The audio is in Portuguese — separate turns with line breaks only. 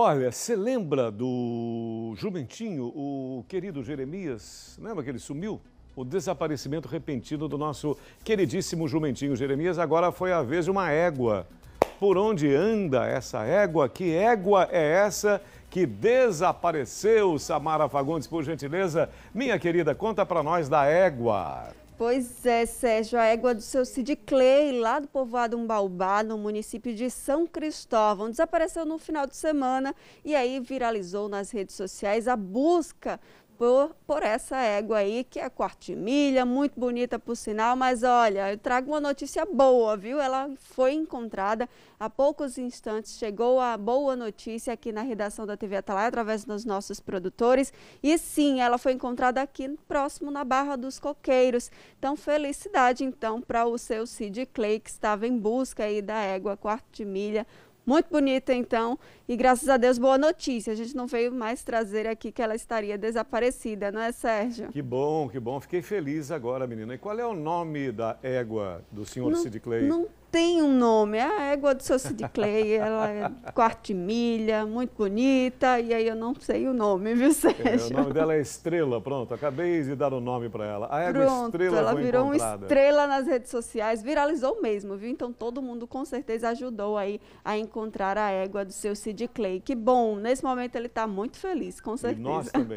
Olha, você lembra do Jumentinho, o querido Jeremias? Lembra que ele sumiu? O desaparecimento repentino do nosso queridíssimo Jumentinho Jeremias. Agora foi a vez de uma égua. Por onde anda essa égua? Que égua é essa que desapareceu, Samara Fagundes, por gentileza? Minha querida, conta para nós da égua.
Pois é, Sérgio, a égua do seu Cid Clay, lá do povoado Umbaubá, no município de São Cristóvão, desapareceu no final de semana e aí viralizou nas redes sociais a busca por, por essa égua aí, que é milha muito bonita por sinal, mas olha, eu trago uma notícia boa, viu? Ela foi encontrada há poucos instantes, chegou a boa notícia aqui na redação da TV Atalaia, através dos nossos produtores, e sim, ela foi encontrada aqui próximo na Barra dos Coqueiros. Então, felicidade então para o seu Cid Clay, que estava em busca aí da égua milha muito bonita, então, e graças a Deus, boa notícia. A gente não veio mais trazer aqui que ela estaria desaparecida, não é, Sérgio?
Que bom, que bom. Fiquei feliz agora, menina. E qual é o nome da égua do senhor Sid Clay? Não
tem um nome, ah, é a égua do seu Sid Clay, ela é quartimilha, muito bonita, e aí eu não sei o nome, viu, Sérgio? É, o nome dela
é Estrela, pronto, acabei de dar o um nome para ela. Ah, é a égua pronto, Estrela ela virou uma estrela
nas redes sociais, viralizou mesmo, viu? Então todo mundo com certeza ajudou aí a encontrar a égua do seu Sid Clay. Que bom, nesse momento ele está muito feliz, com certeza. E nós também.